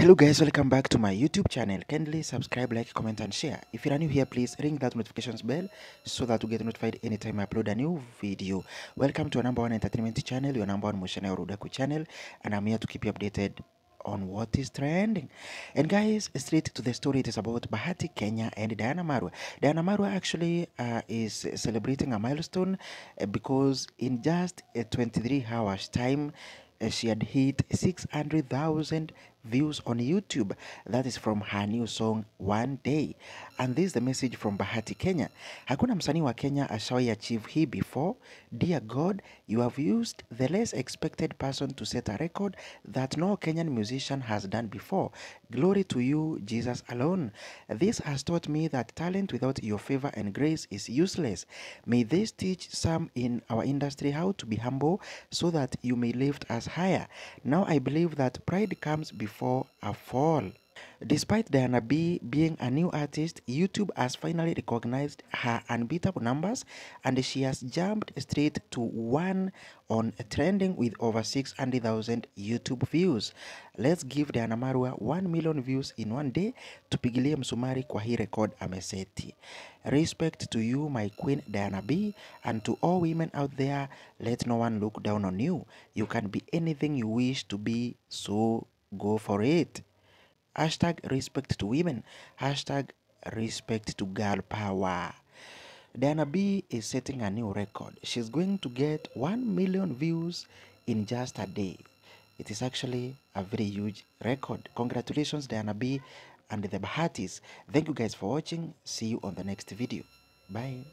hello guys welcome back to my youtube channel kindly subscribe like comment and share if you are new here please ring that notifications bell so that you get notified anytime i upload a new video welcome to our number one entertainment channel your number one motion Rudaku channel and i'm here to keep you updated on what is trending and guys straight to the story it is about bahati kenya and diana marwa diana marwa actually uh, is celebrating a milestone uh, because in just 23 uh, hours time uh, she had hit 600,000 views on YouTube. That is from her new song One Day. And this is the message from Bahati Kenya. Hakuna msanii wa Kenya ashawai achieve hii before. Dear God, you have used the less expected person to set a record that no Kenyan musician has done before. Glory to you, Jesus alone. This has taught me that talent without your favor and grace is useless. May this teach some in our industry how to be humble so that you may lift us higher. Now I believe that pride comes before before a fall. Despite Diana B being a new artist, YouTube has finally recognized her unbeatable numbers and she has jumped straight to one on trending with over 600,000 YouTube views. Let's give Diana Marua 1 million views in one day, tupigilie msumari kwa hii record ameseti. Respect to you my queen Diana B and to all women out there, let no one look down on you. You can be anything you wish to be, so go for it hashtag respect to women hashtag respect to girl power Diana B is setting a new record. She's going to get 1 million views in just a day. It is actually a very huge record. Congratulations, Diana B and the Bahatis. Thank you guys for watching. See you on the next video. Bye.